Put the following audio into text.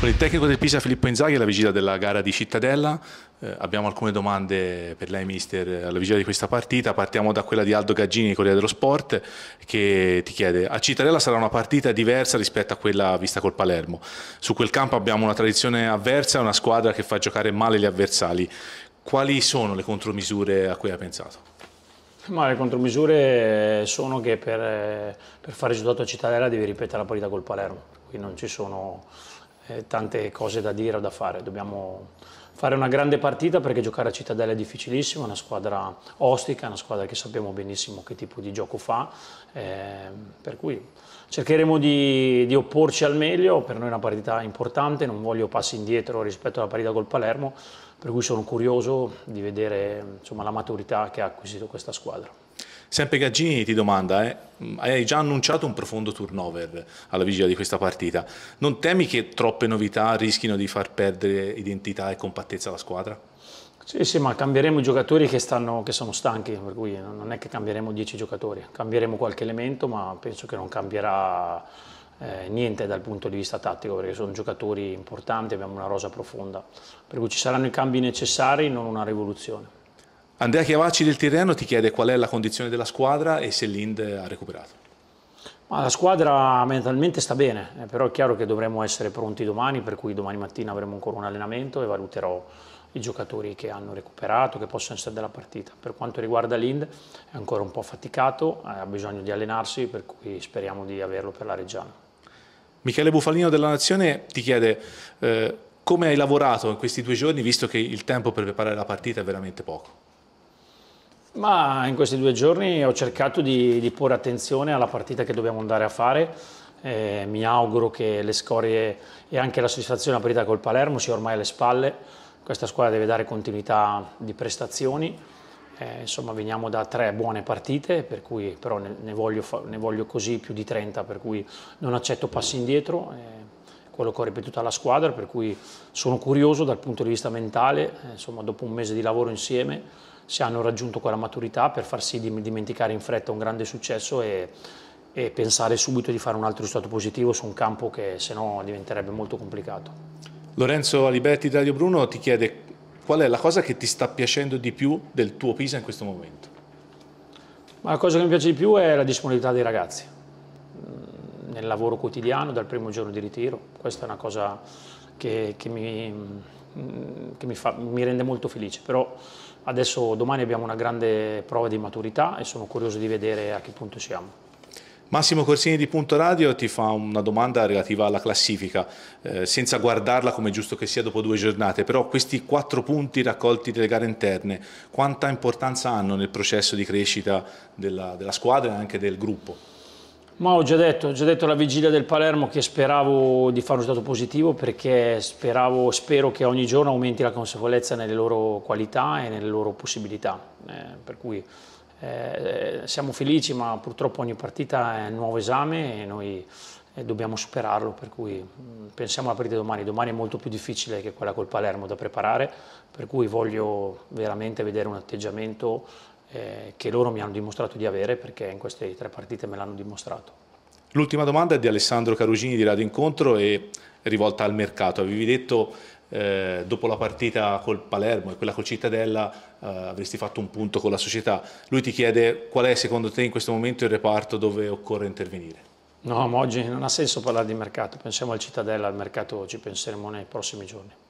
Con il tecnico del Pisa Filippo Inzaghi alla vigilia della gara di Cittadella, eh, abbiamo alcune domande per lei mister alla vigilia di questa partita, partiamo da quella di Aldo Gaggini, Corriere dello Sport, che ti chiede a Cittadella sarà una partita diversa rispetto a quella vista col Palermo, su quel campo abbiamo una tradizione avversa, una squadra che fa giocare male gli avversari, quali sono le contromisure a cui hai pensato? Ma le contromisure sono che per, eh, per fare risultato a Cittadella devi ripetere la partita col Palermo, qui non ci sono tante cose da dire o da fare. Dobbiamo fare una grande partita perché giocare a Cittadella è difficilissimo, è una squadra ostica, una squadra che sappiamo benissimo che tipo di gioco fa, eh, per cui cercheremo di, di, opporci al meglio, per noi è una partita importante, non voglio passi indietro rispetto alla partita col Palermo, per cui sono curioso di vedere insomma, la maturità che ha acquisito questa squadra. Sempre Gaggini ti domanda, eh, hai già annunciato un profondo turnover alla vigilia di questa partita, non temi che troppe novità rischino di far perdere identità e compattezza alla squadra? Sì, sì, ma cambieremo i giocatori che, stanno, che, sono stanchi, per cui non è che cambieremo 10 giocatori, cambieremo qualche elemento, ma penso che non cambierà eh, niente dal punto di vista tattico, perché sono giocatori importanti, abbiamo una rosa profonda, per cui ci saranno i cambi necessari, non una rivoluzione. Andrea Chiavacci del Tirreno ti chiede qual è la condizione della squadra e se l'Ind ha recuperato. Ma la squadra mentalmente sta bene, eh, però è chiaro che dovremo essere pronti domani, per cui domani mattina avremo ancora un allenamento e valuterò i giocatori che hanno recuperato, che possono essere della partita. Per quanto riguarda l'Ind è ancora un po' faticato, eh, ha bisogno di allenarsi, per cui speriamo di averlo per la Reggiana. Michele Bufalino della Nazione ti chiede eh, come hai lavorato in questi due giorni, visto che il tempo per preparare la partita è veramente poco. Ma in questi due giorni ho cercato di, di porre attenzione alla partita che dobbiamo andare a fare. Eh, mi auguro che le scorie e anche la soddisfazione della partita col Palermo sia ormai alle spalle. Questa squadra deve dare continuità di prestazioni. Eh, insomma, veniamo da tre buone partite, per cui però ne, ne, voglio, ne, voglio, così più di 30, per cui non accetto passi indietro. Eh, quello che ho ripetuto alla squadra, per cui sono curioso dal punto di vista mentale, eh, insomma dopo un mese di lavoro insieme se hanno raggiunto quella maturità per far sì di dimenticare in fretta un grande successo e, e pensare subito di fare un altro risultato positivo su un campo che se no diventerebbe molto complicato. Lorenzo Aliberti Dario Bruno ti chiede qual è la cosa che ti sta piacendo di più del tuo Pisa in questo momento? Ma la cosa che mi piace di più è la disponibilità dei ragazzi nel lavoro quotidiano dal primo giorno di ritiro. Questa è una cosa che, che, mi, mm, che mi, fa, mi, rende molto felice. Però adesso domani abbiamo una grande prova di maturità e sono curioso di vedere a che punto siamo. Massimo Corsini di Punto Radio ti fa una domanda relativa alla classifica, eh, senza guardarla come giusto che sia dopo due giornate, però questi quattro punti raccolti delle gare interne, quanta importanza hanno nel processo di crescita della, della squadra e anche del gruppo? Ma ho già detto, ho già detto alla vigilia del Palermo che speravo di fare un risultato positivo perché speravo, spero che ogni giorno aumenti la consapevolezza nelle loro qualità e nelle loro possibilità. Eh, per cui eh, siamo felici, ma purtroppo ogni partita è un nuovo esame e noi eh, dobbiamo superarlo. Per cui mh, mm, pensiamo alla partita domani. Domani è molto più difficile che quella col Palermo da preparare, per cui voglio veramente vedere un atteggiamento eh, che loro mi hanno dimostrato di avere perché in queste tre partite me l'hanno dimostrato. L'ultima domanda è di Alessandro Carugini di Radio Incontro e rivolta al mercato. Avevi detto eh, dopo la partita col Palermo e quella col Cittadella eh, avresti fatto un punto con la società. Lui ti chiede qual è secondo te in questo momento il reparto dove occorre intervenire. No, ma oggi non ha senso parlare di mercato, pensiamo al Cittadella, al mercato ci penseremo nei prossimi giorni.